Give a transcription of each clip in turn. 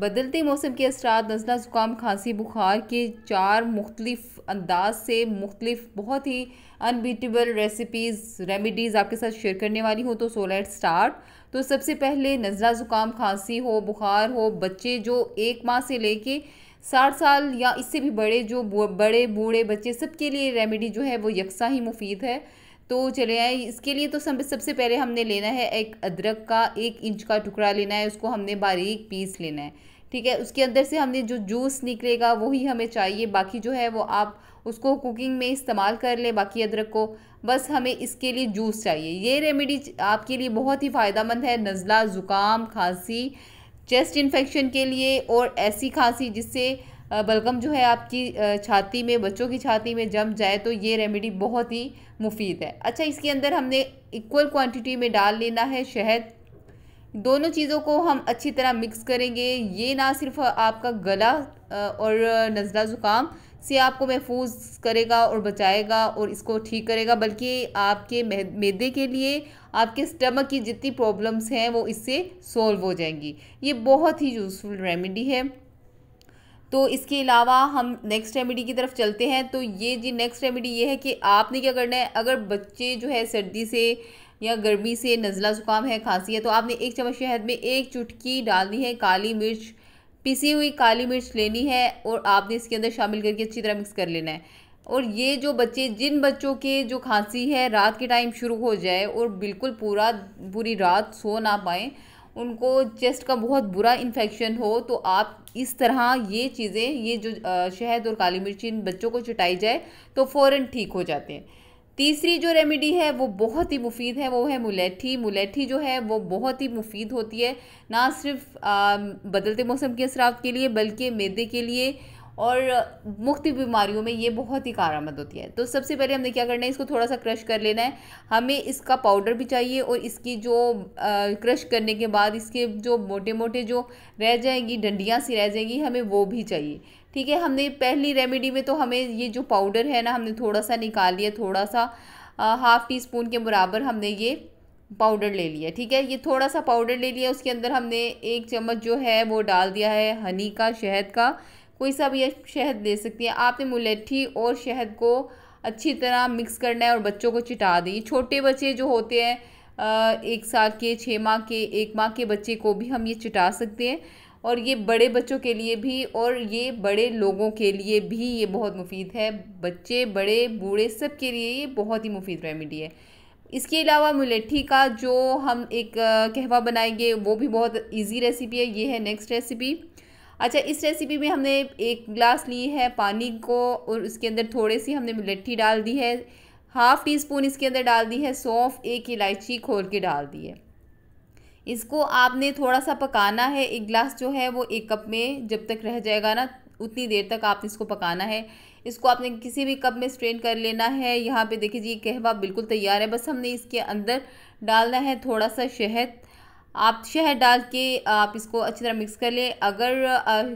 बदलते मौसम के असरा नज़ला ज़ुकाम खांसी बुखार के चार मुख्तलिफ अंदाज से मुख्तलिफ बहुत ही अनबीटेबल रेसिपीज़ रेमिडीज़ आपके साथ शेयर करने वाली हूँ तो सो लेट स्टार्ट तो सबसे पहले नज़ला ज़ुकाम खांसी हो बुखार हो बच्चे जो एक माह से लेके साठ साल या इससे भी बड़े जो बड़े बूढ़े बच्चे सबके लिए रेमेडी जो है वो यकसा ही मुफीद है तो चले आए इसके लिए तो सबसे पहले हमने लेना है एक अदरक का एक इंच का टुकड़ा लेना है उसको हमने बारीक पीस लेना है ठीक है उसके अंदर से हमने जो जूस निकलेगा वही हमें चाहिए बाकी जो है वो आप उसको कुकिंग में इस्तेमाल कर लें बाकी अदरक को बस हमें इसके लिए जूस चाहिए ये रेमेडी आपके लिए बहुत ही फ़ायदा मंद है नज़ला ज़ुकाम खांसी चेस्ट इन्फेक्शन के लिए और ऐसी खांसी जिससे बलगम जो है आपकी छाती में बच्चों की छाती में जम जाए तो ये रेमेडी बहुत ही मुफीद है अच्छा इसके अंदर हमने इक्वल क्वांटिटी में डाल लेना है शहद दोनों चीज़ों को हम अच्छी तरह मिक्स करेंगे ये ना सिर्फ आपका गला और नज़ला ज़ुकाम से आपको महफूज करेगा और बचाएगा और इसको ठीक करेगा बल्कि आपके मैदे के लिए आपके स्टमक की जितनी प्रॉब्लम्स हैं वो इससे सॉल्व हो जाएंगी ये बहुत ही यूज़फुल रेमेडी है तो इसके अलावा हम नेक्स्ट रेमेडी की तरफ चलते हैं तो ये जी नेक्स्ट रेमेडी ये है कि आपने क्या करना है अगर बच्चे जो है सर्दी से या गर्मी से नज़ला ज़ुकाम है खांसी है तो आपने एक चम्मच शहद में एक चुटकी डालनी है काली मिर्च पिसी हुई काली मिर्च लेनी है और आपने इसके अंदर शामिल करके अच्छी तरह मिक्स कर लेना है और ये जो बच्चे जिन बच्चों के जो खांसी है रात के टाइम शुरू हो जाए और बिल्कुल पूरा पूरी रात सो ना पाएँ उनको चेस्ट का बहुत बुरा इन्फेक्शन हो तो आप इस तरह ये चीज़ें ये जो शहद और काली मिर्ची इन बच्चों को चटाई जाए तो फ़ौर ठीक हो जाते हैं तीसरी जो रेमेडी है वो बहुत ही मुफीद है वो है मुलेठी मुलेठी जो है वो बहुत ही मुफीद होती है ना सिर्फ आ, बदलते मौसम के असरा के लिए बल्कि मैदे के लिए और मुख्त बीमारियों में ये बहुत ही कारामद होती है तो सबसे पहले हमने क्या करना है इसको थोड़ा सा क्रश कर लेना है हमें इसका पाउडर भी चाहिए और इसकी जो क्रश करने के बाद इसके जो मोटे मोटे जो रह जाएंगी डंडियाँ सी रह जाएंगी हमें वो भी चाहिए ठीक है हमने पहली रेमेडी में तो हमें ये जो पाउडर है ना हमने थोड़ा सा निकाल लिया थोड़ा सा हाफ़ टी स्पून के बराबर हमने ये पाउडर ले लिया ठीक है ये थोड़ा सा पाउडर ले लिया उसके अंदर हमने एक चम्मच जो है वो डाल दिया है हनी का शहद का कोई सा भी शहद दे सकती है आपने मुलेठी और शहद को अच्छी तरह मिक्स करना है और बच्चों को चिटा दें छोटे बच्चे जो होते हैं एक साल के छः माह के एक माह के बच्चे को भी हम ये चिटा सकते हैं और ये बड़े बच्चों के लिए भी और ये बड़े लोगों के लिए भी ये बहुत मुफीद है बच्चे बड़े बूढ़े सब के लिए ये बहुत ही मुफीद रेमेडी है इसके अलावा मुलेठी का जो हम एक कहवा बनाएंगे वो भी बहुत इजी रेसिपी है ये है नेक्स्ट रेसिपी अच्छा इस रेसिपी में हमने एक गिलास ली है पानी को और उसके अंदर थोड़े सी हमने मिलट्ठी डाल दी है हाफ़ टी स्पून इसके अंदर डाल दी है सौंफ एक इलायची खोल के डाल दी है इसको आपने थोड़ा सा पकाना है एक गिलास जो है वो एक कप में जब तक रह जाएगा ना उतनी देर तक आपने इसको पकाना है इसको आपने किसी भी कप में स्ट्रेन कर लेना है यहाँ पे देखिए जी कहवा बिल्कुल तैयार है बस हमने इसके अंदर डालना है थोड़ा सा शहद आप शहद डाल के आप इसको अच्छी तरह मिक्स कर लें अगर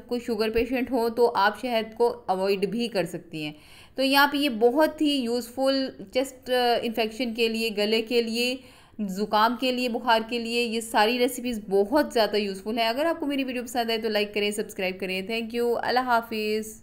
कोई शुगर पेशेंट हो तो आप शहद को अवॉइड भी कर सकती हैं तो यहाँ पे ये बहुत ही यूज़फुल चेस्ट इन्फेक्शन के लिए गले के लिए ज़ुकाम के लिए बुखार के लिए ये सारी रेसिपीज़ बहुत ज़्यादा यूज़फुल हैं अगर आपको मेरी वीडियो पसंद आए तो लाइक करें सब्सक्राइब करें थैंक यू अल्लाह हाफिज़